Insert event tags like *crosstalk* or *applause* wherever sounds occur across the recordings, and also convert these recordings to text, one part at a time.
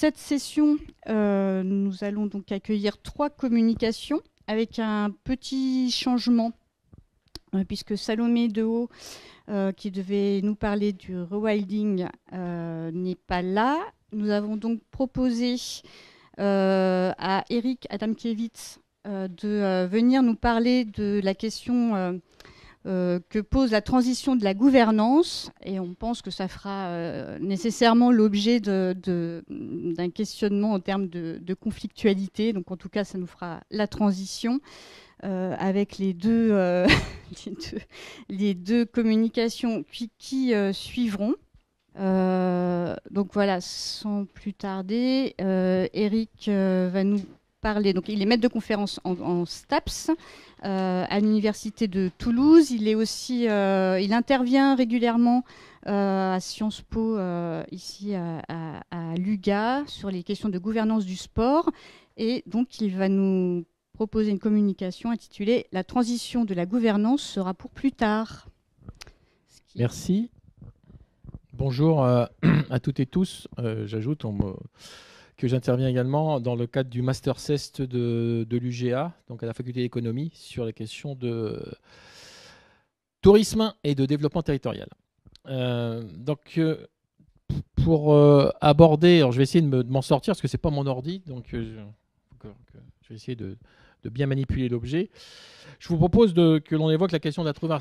cette session, euh, nous allons donc accueillir trois communications avec un petit changement, euh, puisque Salomé Dehaut, euh, qui devait nous parler du rewilding, n'est pas là. Nous avons donc proposé à Eric Adamkiewicz de venir nous parler de la question euh, que pose la transition de la gouvernance, et on pense que ça fera euh, nécessairement l'objet d'un questionnement en termes de, conflictualité, donc en tout cas ça nous fera la transition euh, avec *laughs* les deux, les deux, communications qui, qui suivront. donc voilà, sans plus tarder, Eric va nous donc, il est maître de conférence en, STAPS euh, à l'université de Toulouse. Il est aussi, euh, il intervient régulièrement euh, à Sciences Po ici à, Luga sur les questions de gouvernance du sport. Et donc, il va nous proposer une communication intitulée La transition de la gouvernance sera pour plus tard. Merci. Bonjour *clears throat* à toutes et tous. J'ajoute, on me que j'interviens également dans le cadre du Master Cest de, de l'UGA, donc à la faculté d'économie, sur les questions de tourisme et de développement territorial. Euh, donc, euh, pour euh, aborder, je vais essayer de m'en sortir parce que c'est pas mon ordi, donc je, vais essayer de, de bien manipuler l'objet. Je vous propose de, que l'on évoque la question de la,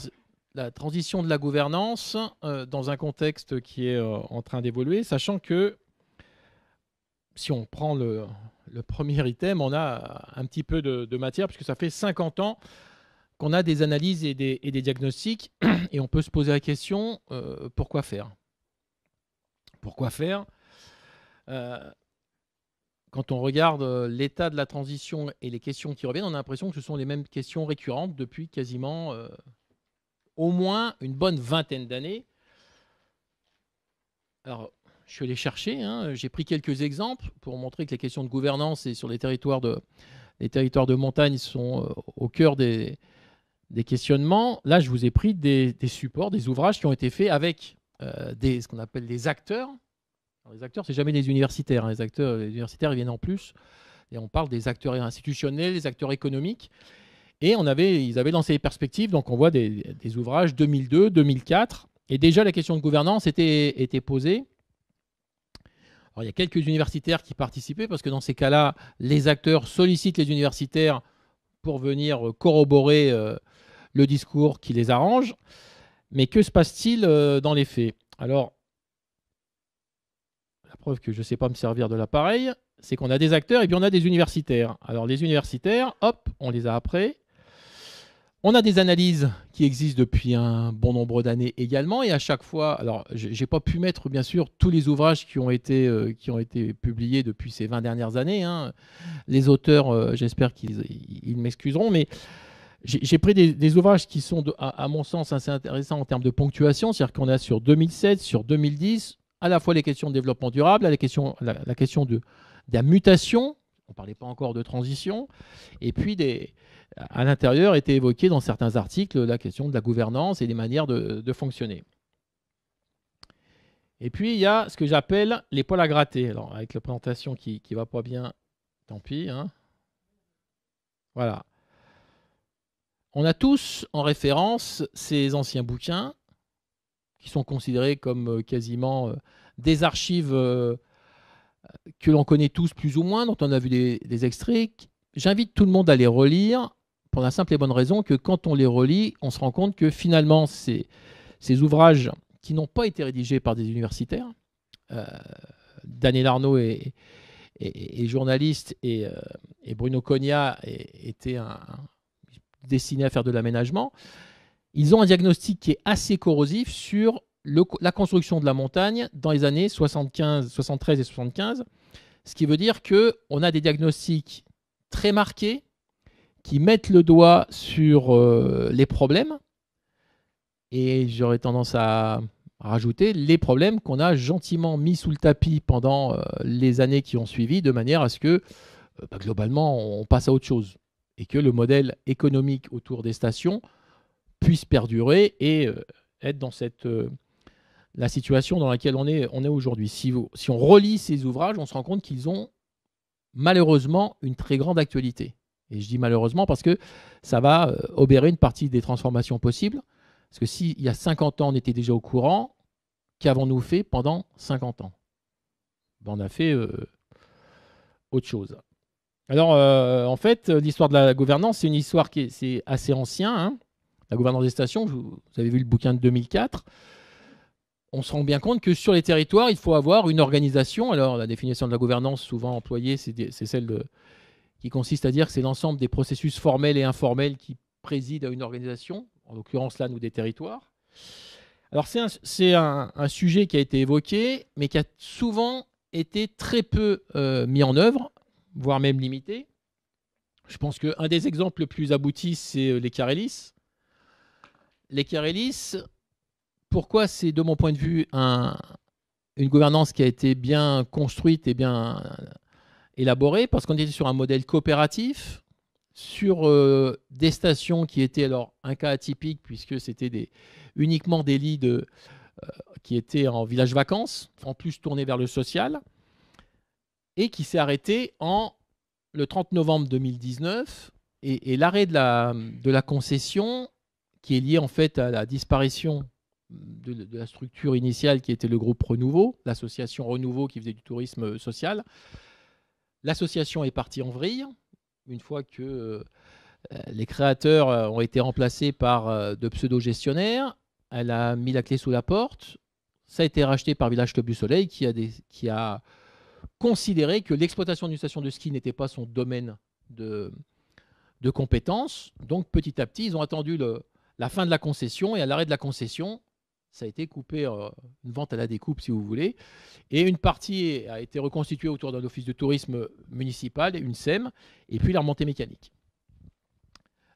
la transition de la gouvernance dans un contexte qui est en train d'évoluer, sachant que si on prend le, premier item, on a un petit peu de, matière, puisque ça fait 50 ans qu'on a des analyses et des, diagnostics, *clears throat* et on peut se poser la question, euh, pourquoi faire Pourquoi faire euh, Quand on regarde euh, l'état de la transition et les questions qui reviennent, on a l'impression que ce sont les mêmes questions récurrentes depuis quasiment au moins une bonne vingtaine d'années. Alors, je suis allé chercher, hein. j'ai pris quelques exemples pour montrer que les questions de gouvernance et sur les territoires de, les territoires de montagne sont euh, au cœur des, des questionnements. Là, je vous ai pris des, supports, des ouvrages qui ont été faits avec euh, des, ce qu'on appelle des acteurs. les acteurs, c'est jamais des universitaires. Hein. Les acteurs, universitaires, viennent en plus. Et on parle des acteurs institutionnels, des acteurs économiques. Et on avait, ils avaient lancé des perspectives, donc on voit des, ouvrages 2002, 2004. Et déjà, la question de gouvernance était, était posée il y a quelques universitaires qui participaient parce que dans ces cas-là, les acteurs sollicitent les universitaires pour venir euh, corroborer euh, le discours qui les arrange. Mais que se passe-t-il euh, dans les faits Alors, la preuve que je ne sais pas me servir de l'appareil, c'est qu'on a des acteurs et puis on a des universitaires. Alors les universitaires, hop, on les a après. On a des analyses qui existent depuis un bon nombre d'années également, et à chaque fois, alors j'ai pas pu mettre bien sûr tous les ouvrages qui ont été, euh, qui ont été publiés depuis ces 20 dernières années, hein. les auteurs, euh, j'espère qu'ils m'excuseront, mais j'ai pris des, ouvrages qui sont, à, mon sens, assez intéressants en termes de ponctuation, c'est-à-dire qu'on a sur 2007, sur 2010, à la fois les questions de développement durable, la question, de la mutation, on ne parlait pas encore de transition. Et puis, à l'intérieur, était évoquée dans certains articles la question de la gouvernance et des manières de, fonctionner. Et puis, il y a ce que j'appelle les poils à gratter. Alors, avec la présentation qui ne va pas bien, tant pis. Hein. Voilà. On a tous en référence ces anciens bouquins qui sont considérés comme euh, quasiment euh, des archives euh, que l'on connaît tous plus ou moins, dont on a vu des, extraits. J'invite tout le monde à les relire pour la simple et bonne raison que quand on les relit, on se rend compte que finalement, ces, ouvrages qui n'ont pas été rédigés par des universitaires, euh, Daniel Arnaud est, journaliste euh, et, Bruno Cogna était un, destiné à faire de l'aménagement, ils ont un diagnostic qui est assez corrosif sur la construction de la montagne dans les années 75, 73 et 75. Ce qui veut dire qu'on a des diagnostics très marqués qui mettent le doigt sur euh, les problèmes. Et j'aurais tendance à rajouter les problèmes qu'on a gentiment mis sous le tapis pendant euh, les années qui ont suivi, de manière à ce que euh, bah, globalement on passe à autre chose et que le modèle économique autour des stations puisse perdurer et être dans cette la situation dans laquelle on est, on est aujourd'hui. Si, on relit ces ouvrages, on se rend compte qu'ils ont malheureusement une très grande actualité. Et je dis malheureusement parce que ça va euh, obérer une partie des transformations possibles. Parce que s'il y a 50 ans, on était déjà au courant, qu'avons-nous fait pendant 50 ans ben, On a fait euh, autre chose. Alors, euh, en fait, l'histoire de la gouvernance, c'est une histoire qui est, assez ancienne. Hein. la gouvernance des stations, vous, avez vu le bouquin de 2004 on se rend bien compte que sur les territoires, il faut avoir une organisation. Alors, la définition de la gouvernance souvent employée, c'est celle qui consiste à dire que c'est l'ensemble des processus formels et informels qui président à une organisation, en l'occurrence là, nous, des territoires. Alors, c'est un, sujet qui a été évoqué, mais qui a souvent été très peu euh, mis en œuvre, voire même limité. Je pense qu'un des exemples le plus aboutis, c'est euh, les Carélis. Les Carélis, pourquoi c'est, de mon point de vue, une gouvernance qui a été bien construite et bien euh, élaborée Parce qu'on était sur un modèle coopératif, sur euh, des stations qui étaient alors un cas atypique, puisque c'était uniquement des lits de, euh, qui étaient en village vacances, en plus tournés vers le social, et qui s'est arrêté en le 30 novembre 2019. Et, l'arrêt de la, de la concession, qui est lié en fait à la disparition de, la structure initiale qui était le groupe Renouveau, l'association Renouveau qui faisait du tourisme social. L'association est partie en vrille une fois que euh, les créateurs euh, ont été remplacés par euh, de pseudo-gestionnaires. Elle a mis la clé sous la porte. Ça a été racheté par Village Club du Soleil qui a, des, qui a considéré que l'exploitation d'une station de ski n'était pas son domaine de, de compétences. Donc petit à petit, ils ont attendu le, la fin de la concession et à l'arrêt de la concession, ça a été coupé, euh, une vente à la découpe si vous voulez, et une partie a été reconstituée autour d'un office de tourisme municipal, une SEM, et puis la remontée mécanique.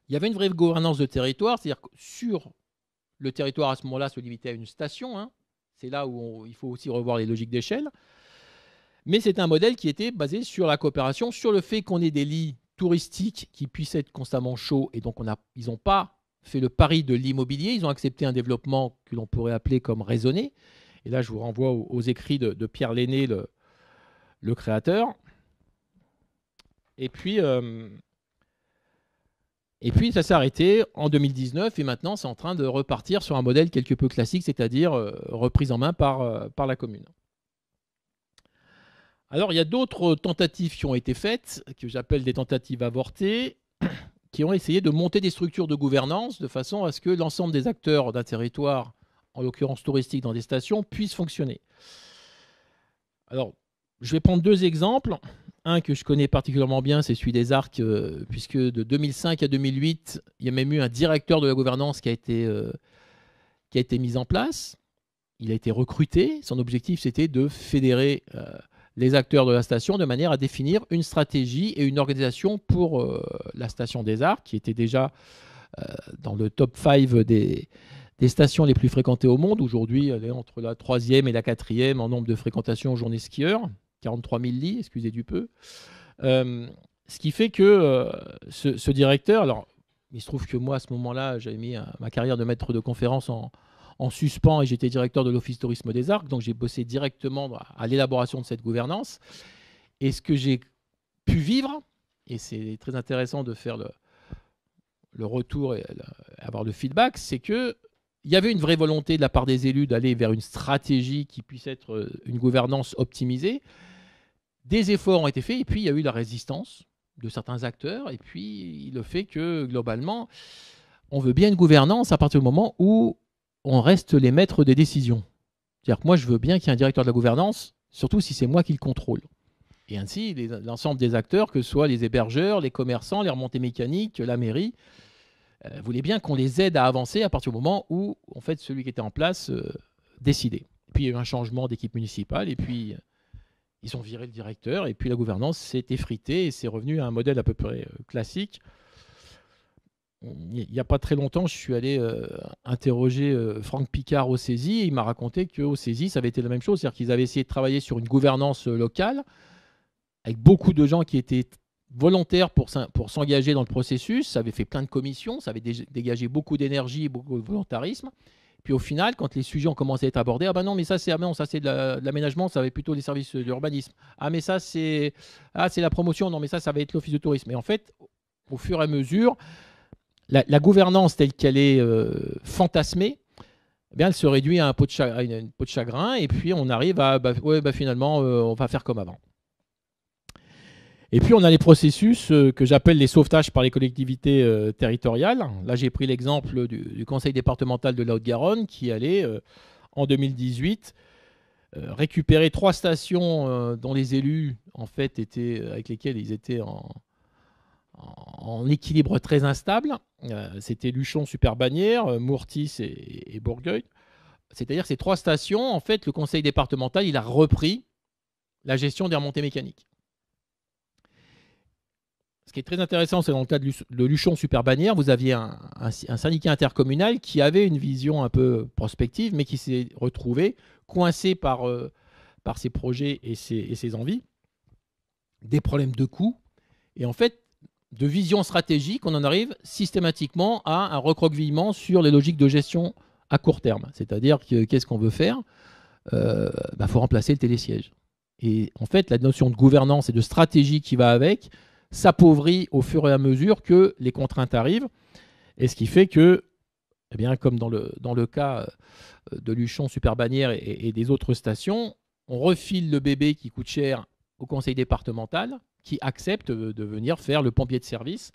Il y avait une vraie gouvernance de territoire, c'est-à-dire que sur le territoire à ce moment-là se limitait à une station, hein. c'est là où il faut aussi revoir les logiques d'échelle, mais c'est un modèle qui était basé sur la coopération, sur le fait qu'on ait des lits touristiques qui puissent être constamment chauds, et donc ils n'ont pas fait le pari de l'immobilier. Ils ont accepté un développement que l'on pourrait appeler comme raisonné. Et là, je vous renvoie aux, écrits de, Pierre Lenné, le, créateur. Et puis, euh, et puis ça s'est arrêté en 2019 et maintenant c'est en train de repartir sur un modèle quelque peu classique, c'est-à-dire euh, reprise en main par, euh, par la commune. Alors il y a d'autres tentatives qui ont été faites, que j'appelle des tentatives avortées qui ont essayé de monter des structures de gouvernance de façon à ce que l'ensemble des acteurs d'un territoire, en l'occurrence touristique dans des stations, puissent fonctionner. Alors, je vais prendre deux exemples. Un que je connais particulièrement bien, c'est celui des arcs, euh, puisque de 2005 à 2008, il y a même eu un directeur de la gouvernance qui a été, euh, qui a été mis en place. Il a été recruté. Son objectif, c'était de fédérer euh, les acteurs de la station de manière à définir une stratégie et une organisation pour euh, la station des arts, qui était déjà euh, dans le top 5 des, stations les plus fréquentées au monde. Aujourd'hui, elle est entre la troisième et la quatrième en nombre de fréquentations aux journées skieurs, 43 000 lits, excusez du peu. Euh, ce qui fait que ce, ce, directeur, alors il se trouve que moi à ce moment-là, j'avais mis ma carrière de maître de conférence en, en suspens et j'étais directeur de l'Office Tourisme des Arcs, donc j'ai bossé directement à l'élaboration de cette gouvernance. Et ce que j'ai pu vivre, et c'est très intéressant de faire le, retour et avoir le feedback, c'est que il y avait une vraie volonté de la part des élus d'aller vers une stratégie qui puisse être euh, une gouvernance optimisée. Des efforts ont été faits et puis il y a eu la résistance de certains acteurs et puis le fait que globalement on veut bien une gouvernance à partir du moment où on reste les maîtres des décisions. C'est-à-dire moi, je veux bien qu'il y ait un directeur de la gouvernance, surtout si c'est moi qui le contrôle. Et ainsi, l'ensemble des acteurs, que ce soit les hébergeurs, les commerçants, les remontées mécaniques, la mairie, euh, voulaient bien qu'on les aide à avancer à partir du moment où, en fait, celui qui était en place euh, décidait. Puis il y a eu un changement d'équipe municipale, et puis euh, ils ont viré le directeur, et puis la gouvernance s'est effritée et c'est revenu à un modèle à peu près euh, classique il n'y a pas très longtemps, je suis allé euh, interroger euh, Franck Picard au saisie il m'a raconté qu'au saisie, ça avait été la même chose. C'est-à-dire qu'ils avaient essayé de travailler sur une gouvernance euh, locale avec beaucoup de gens qui étaient volontaires pour, s'engager dans le processus. Ça avait fait plein de commissions, ça avait dégagé beaucoup d'énergie, beaucoup de volontarisme. Puis au final, quand les sujets ont commencé à être abordés, ah ben non, mais ça c'est ah ben on ça c'est de l'aménagement, ça avait plutôt les services d'urbanisme. Ah mais ça c'est ah c'est la promotion, non mais ça ça va être l'office de tourisme. Et en fait, au fur et à mesure, la, gouvernance telle qu'elle est euh, fantasmée, eh bien, elle se réduit à, un pot de chagrin, de chagrin et puis on arrive à bah, bah, finalement, euh, on va faire comme avant. Et puis on a les processus euh, que j'appelle les sauvetages par les collectivités territoriales. Là, j'ai pris l'exemple du, conseil départemental de la Haute-Garonne qui allait en 2018 récupérer trois stations dont les élus en fait étaient avec lesquels ils étaient en, en équilibre très instable. Euh, c'était Luchon, Superbannière, euh, Mourtis et, et Bourgueil. C'est-à-dire ces trois stations, en fait, le conseil départemental, il a repris la gestion des remontées mécaniques. Ce qui est très intéressant, c'est dans le cas de Luchon Superbannière, vous aviez un, syndicat intercommunal qui avait une vision un peu prospective, mais qui s'est retrouvé coincé par, euh, par ses projets et ses, et ses envies, des problèmes de coûts. Et en fait, de vision stratégique, on en arrive systématiquement à un recroquevillement sur les logiques de gestion à court terme. C'est-à-dire que, qu'est-ce qu'on veut faire Il euh, bah, faut remplacer le télésiège. Et en fait, la notion de gouvernance et de stratégie qui va avec s'appauvrit au fur et à mesure que les contraintes arrivent. Et ce qui fait que, eh bien, comme dans le, dans le cas euh, de Luchon, Superbannière et, et des autres stations, on refile le bébé qui coûte cher au conseil départemental, qui acceptent de venir faire le pompier de service.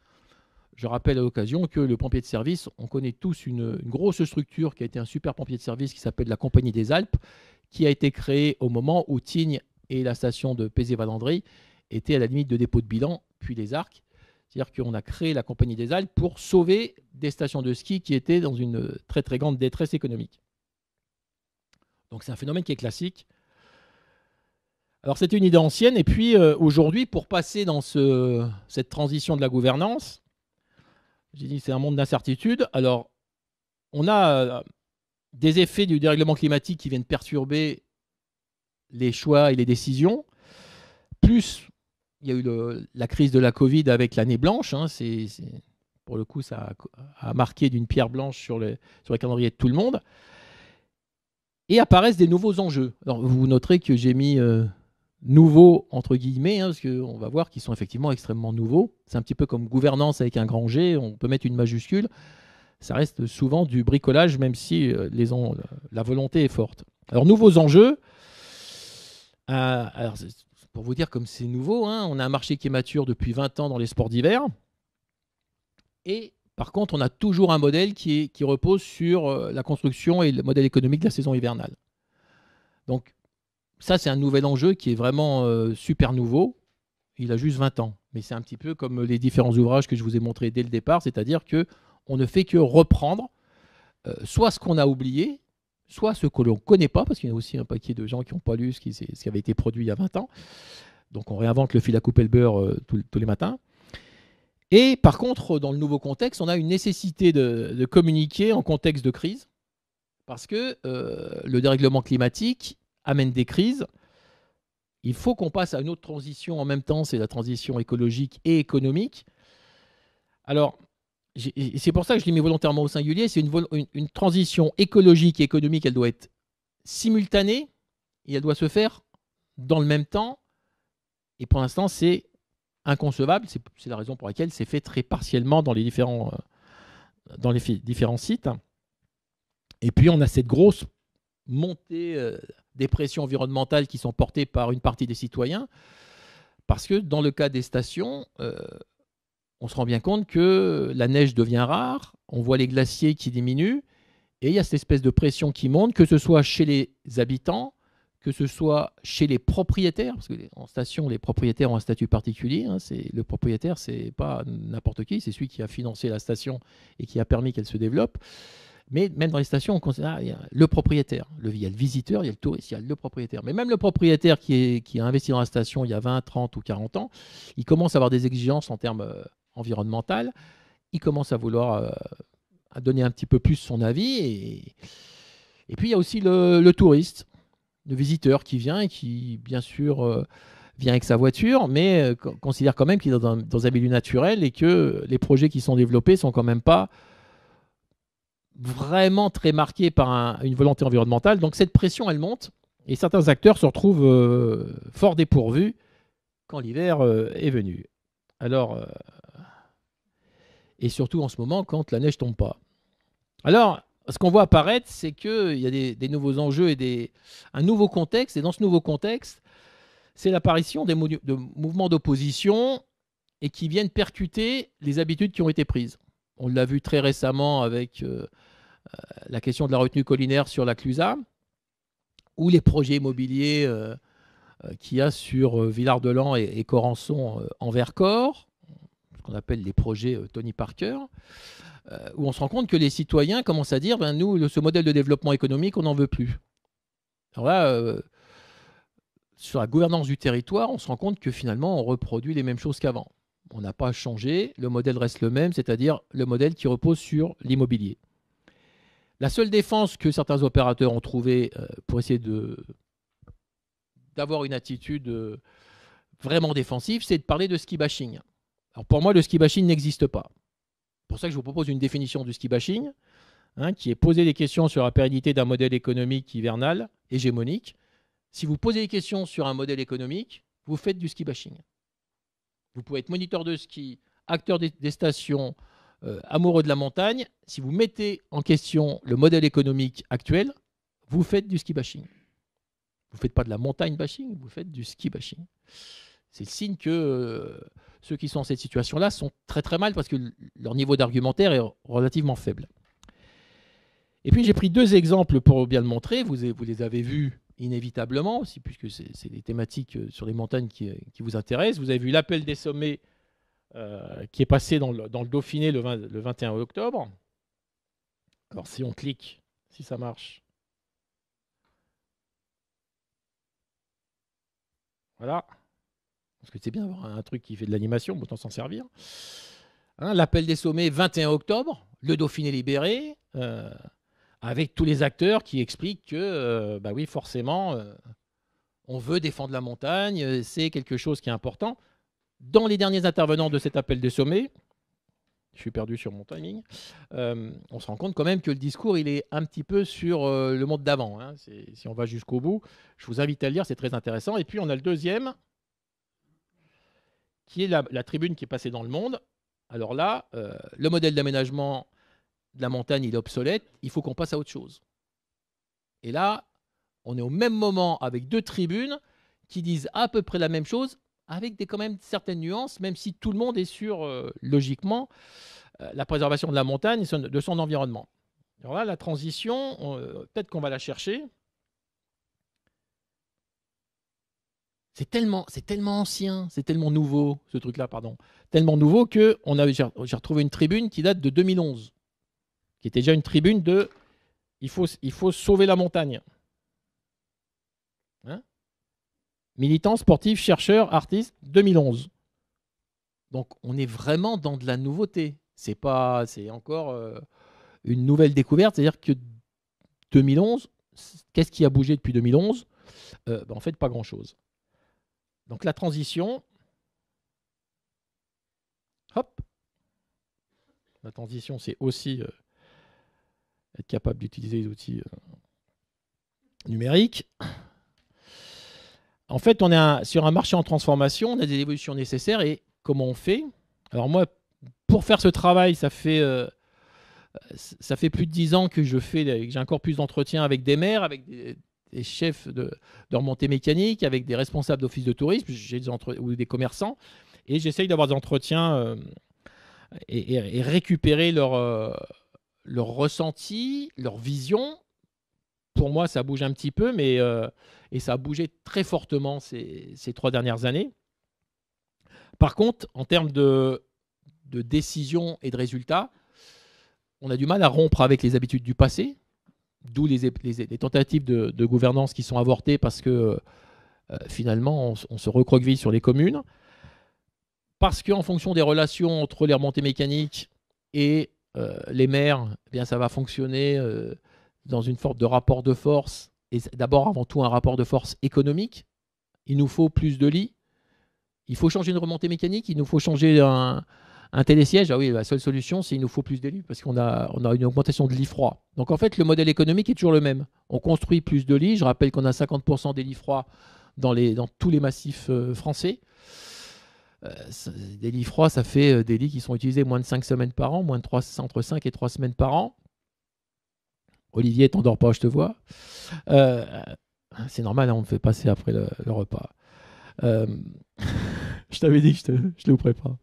Je rappelle à l'occasion que le pompier de service, on connaît tous une, grosse structure qui a été un super pompier de service qui s'appelle la Compagnie des Alpes, qui a été créée au moment où Tignes et la station de Pézé-Valandry étaient à la limite de dépôt de bilan, puis les Arcs. C'est-à-dire qu'on a créé la Compagnie des Alpes pour sauver des stations de ski qui étaient dans une très très grande détresse économique. Donc c'est un phénomène qui est classique. Alors c'était une idée ancienne, et puis euh, aujourd'hui, pour passer dans ce, cette transition de la gouvernance, j'ai dit c'est un monde d'incertitude. Alors on a euh, des effets du dérèglement climatique qui viennent perturber les choix et les décisions, plus il y a eu la crise de la Covid avec l'année blanche. Hein, c'est, pour le coup, ça a, marqué d'une pierre blanche sur les, sur calendriers de tout le monde. Et apparaissent des nouveaux enjeux. vous noterez que j'ai mis euh, nouveaux, entre guillemets, hein, parce qu'on va voir qu'ils sont effectivement extrêmement nouveaux. C'est un petit peu comme gouvernance avec un grand G, on peut mettre une majuscule. Ça reste souvent du bricolage, même si euh, les en... Euh, la volonté est forte. Alors, nouveaux enjeux. Euh, pour vous dire comme c'est nouveau, hein, on a un marché qui est mature depuis 20 ans dans les sports d'hiver. Et par contre, on a toujours un modèle qui, est, qui repose sur la construction et le modèle économique de la saison hivernale. Donc, ça, c'est un nouvel enjeu qui est vraiment euh, super nouveau. Il a juste 20 ans. Mais c'est un petit peu comme les différents ouvrages que je vous ai montrés dès le départ, c'est-à-dire que on ne fait que reprendre euh, soit ce qu'on a oublié, soit ce que l'on ne connaît pas, parce qu'il y a aussi un paquet de gens qui n'ont pas lu ce qui, avait été produit il y a 20 ans. Donc on réinvente le fil à couper le beurre euh, tous les matins. Et par contre, dans le nouveau contexte, on a une nécessité de, communiquer en contexte de crise, parce que le dérèglement climatique, amène des crises. Il faut qu'on passe à une autre transition en même temps, c'est la transition écologique et économique. Alors, c'est pour ça que je l'ai mis volontairement au singulier, c'est une, transition écologique et économique, elle doit être simultanée, et elle doit se faire dans le même temps, et pour l'instant c'est inconcevable, c'est la raison pour laquelle c'est fait très partiellement dans les différents, euh, dans les différents sites. Et puis on a cette grosse montée euh, des pressions environnementales qui sont portées par une partie des citoyens. Parce que dans le cas des stations, euh, on se rend bien compte que la neige devient rare, on voit les glaciers qui diminuent, et il y a cette espèce de pression qui monte, que ce soit chez les habitants, que ce soit chez les propriétaires, parce que station, les propriétaires ont un statut particulier. Hein, c'est le propriétaire, c'est pas n'importe qui, c'est celui qui a financé la station et qui a permis qu'elle se développe. Mais même dans les stations, ah, il y a le propriétaire. il y a le visiteur, il y a le touriste, il y a le propriétaire. Mais même le propriétaire qui, est, qui a investi dans la station il y a 20, 30 ou 40 ans, il commence à avoir des exigences en termes euh, environnementaux. Il commence à vouloir euh, à donner un petit peu plus son avis. Et, puis, il y a aussi le, touriste, le visiteur qui vient et qui, bien sûr, euh, vient avec sa voiture, mais considère quand même qu'il est dans un, dans milieu naturel et que les projets qui sont développés sont quand même pas vraiment très marquée par une volonté environnementale. Donc cette pression, elle monte et certains acteurs se retrouvent euh, fort dépourvus quand l'hiver euh, est venu. Alors, euh, et surtout en ce moment, quand la neige tombe pas. Alors, ce qu'on voit apparaître, c'est qu'il y a des, nouveaux enjeux et des, un nouveau contexte. Et dans ce nouveau contexte, c'est l'apparition des de mouvements d'opposition et qui viennent percuter les habitudes qui ont été prises. On l'a vu très récemment avec euh, la question de la retenue collinaire sur la Clusa, ou les projets immobiliers euh, euh, qu'il y a sur Villard-de-Lans et, Corançon en Vercors, ce qu'on appelle les projets Tony Parker, où on se rend compte que les citoyens commencent à dire ben, nous, le, ce modèle de développement économique, on n'en veut plus. Alors là, sur la gouvernance du territoire, on se rend compte que finalement, on reproduit les mêmes choses qu'avant on n'a pas changé, le modèle reste le même, c'est-à-dire le modèle qui repose sur l'immobilier. La seule défense que certains opérateurs ont trouvée euh, pour essayer d'avoir une attitude euh, vraiment défensive, c'est de parler de ski bashing. Alors pour moi, le ski bashing n'existe pas. C'est pour ça que je vous propose une définition du ski bashing, hein, qui est poser des questions sur la pérennité d'un modèle économique hivernal hégémonique. Si vous posez des questions sur un modèle économique, vous faites du ski bashing. Vous pouvez être moniteur de ski, acteur des stations, euh, amoureux de la montagne, si vous mettez en question le modèle économique actuel, vous faites du ski bashing. Vous ne faites pas de la montagne bashing, vous faites du ski bashing. C'est le signe que euh, ceux qui sont dans cette situation-là sont très très mal parce que leur niveau d'argumentaire est relativement faible. Et puis j'ai pris deux exemples pour bien le montrer. Vous, vous les avez vus inévitablement aussi, puisque c'est des thématiques euh, sur les montagnes qui vous intéressent. Vous avez vu l'appel des sommets euh, qui est passé dans le, Dauphiné le, 21 octobre. Alors si on clique, si ça marche. Voilà. Parce que c'est bien d'avoir un truc qui fait de l'animation, autant s'en servir. Hein, l'appel des sommets 21 octobre, le Dauphiné libéré, euh, avec tous les acteurs qui expliquent que, euh, bah oui, forcément, on veut défendre la montagne, c'est quelque chose qui est important. Dans les derniers intervenants de cet appel des sommets, je suis perdu sur mon timing, euh, on se rend compte quand même que le discours, il est un petit peu sur euh, le monde d'avant. Hein. Si on va jusqu'au bout, je vous invite à le lire, c'est très intéressant. Et puis on a le deuxième, qui est la, tribune qui est passée dans le monde. Alors là, euh, le modèle d'aménagement de la montagne, il est obsolète, il faut qu'on passe à autre chose. Et là, on est au même moment avec deux tribunes qui disent à peu près la même chose, avec des, quand même certaines nuances, même si tout le monde est sur, euh, logiquement, euh, la préservation de la montagne et de son environnement. Alors là, la transition, euh, peut-être qu'on va la chercher. C'est tellement, tellement ancien, c'est tellement nouveau, ce truc-là, pardon. Tellement nouveau que j'ai retrouvé une tribune qui date de 2011, qui était déjà une tribune de il faut, il faut sauver la montagne. Militant, sportif, chercheur, artiste, 2011. Donc on est vraiment dans de la nouveauté. C'est pas, c'est encore euh, une nouvelle découverte. C'est-à-dire que 2011, qu'est-ce qui a bougé depuis 2011 euh, ben, En fait, pas grand-chose. Donc la transition, hop, la transition, c'est aussi euh, être capable d'utiliser les outils numériques. En fait, on est sur un marché en transformation, on a des évolutions nécessaires et comment on fait Alors moi, pour faire ce travail, ça fait, euh, ça fait plus de dix ans que je fais, j'ai un corpus d'entretiens avec des maires, avec des, chefs de, remontée mécanique, avec des responsables d'office de tourisme des ou des commerçants, et j'essaye d'avoir des entretiens euh, et, récupérer leur... Euh, leur ressenti, leur vision, pour moi, ça bouge un petit peu, mais euh, et ça a bougé très fortement ces, trois dernières années. Par contre, en termes de, décision et de résultats, on a du mal à rompre avec les habitudes du passé, d'où les, tentatives de, gouvernance qui sont avortées parce que euh, finalement, on, se recroqueville sur les communes. Parce qu'en fonction des relations entre les remontées mécaniques et euh, les maires, eh bien ça va fonctionner dans une forme de rapport de force, et d'abord avant tout un rapport de force économique. Il nous faut plus de lits. Il faut changer une remontée mécanique. Il nous faut changer un, télésiège. Ah oui, la seule solution, c'est qu'il nous faut plus de lits parce qu'on a, on a une augmentation de lits froids. Donc en fait, le modèle économique est toujours le même. On construit plus de lits. Je rappelle qu'on a 50% des lits froids dans, les, dans tous les massifs euh, français. Euh, des lits froids, ça fait euh, des lits qui sont utilisés moins de 5 semaines par an, moins de 3, entre 5 et 3 semaines par an. Olivier, t'endors pas, je te vois. Euh, c'est normal, hein, on me fait passer après le, repas. Euh, *laughs* je t'avais dit que je, te, prépare.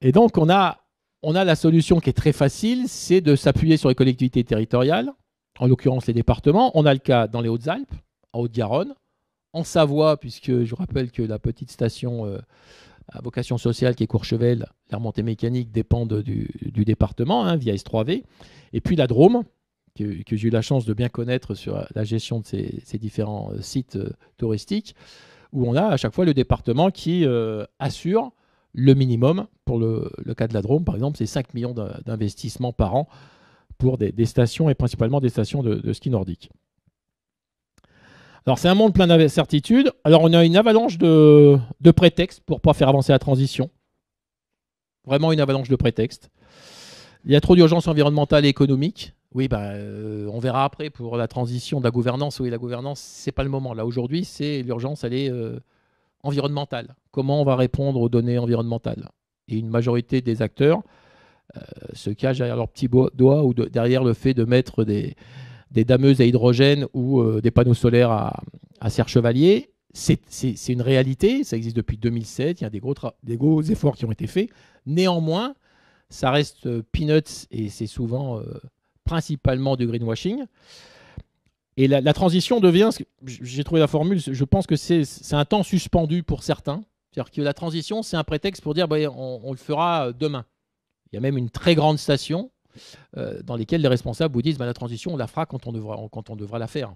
Et donc, on a, on a la solution qui est très facile, c'est de s'appuyer sur les collectivités territoriales, en l'occurrence les départements. On a le cas dans les Hautes-Alpes, en Haute-Garonne, en Savoie, puisque je rappelle que la petite station euh, à vocation sociale qui est Courchevel, la remontée mécanique dépend du, département, hein, via S3V. Et puis la Drôme, que, j'ai eu la chance de bien connaître sur la gestion de ces, différents euh, sites euh, touristiques, où on a à chaque fois le département qui euh, assure le minimum. Pour le, cas de la Drôme, par exemple, c'est 5 millions d'investissements par an pour des, stations et principalement des stations de, ski nordique. Alors c'est un monde plein d'incertitudes. Alors on a une avalanche de, de prétextes pour ne pas faire avancer la transition. Vraiment une avalanche de prétextes. Il y a trop d'urgence environnementale et économique. Oui, bah, euh, on verra après pour la transition de la gouvernance. Oui, la gouvernance, c'est pas le moment. Là, aujourd'hui, c'est l'urgence, elle est euh, environnementale. Comment on va répondre aux données environnementales Et une majorité des acteurs euh, se cachent derrière leurs petits doigts ou derrière le fait de mettre des, dameuses à hydrogène ou des panneaux solaires à, serre chevalier. C'est une réalité, ça existe depuis 2007, il y a des gros, des gros efforts qui ont été faits. Néanmoins, ça reste peanuts et c'est souvent principalement du greenwashing. Et la, transition devient, j'ai trouvé la formule, je pense que c'est un temps suspendu pour certains. C'est-à-dire que la transition, c'est un prétexte pour dire bah, on, le fera euh, demain. Il y a même une très grande station euh, dans laquelle les responsables vous disent bah, la transition, on la fera quand on devra, quand la faire.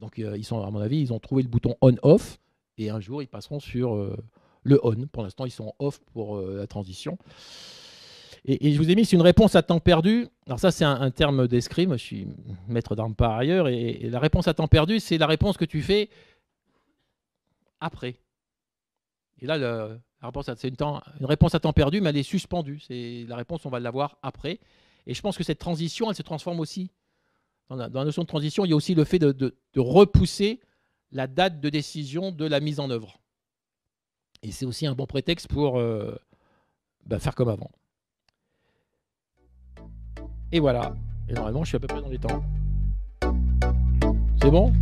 Donc, euh, ils sont, à mon avis, ils ont trouvé le bouton on-off et un jour, ils passeront sur le on. Pour l'instant, ils sont off pour la transition. Et, je vous ai mis, c'est une réponse à temps perdu. Alors ça, c'est un, terme terme d'escrime, je suis maître d'armes par ailleurs. Et, la réponse à temps perdu, c'est la réponse que tu fais après. Et là, réponse, c'est une, une, réponse à temps perdu, mais elle est suspendue. C'est la réponse, on va l'avoir après. Et je pense que cette transition, elle se transforme aussi. Dans la, notion de transition, il y a aussi le fait de, repousser la date de décision de la mise en œuvre. Et c'est aussi un bon prétexte pour euh, bah, faire comme avant. Et voilà. Et normalement, je suis à peu près dans les temps. C'est bon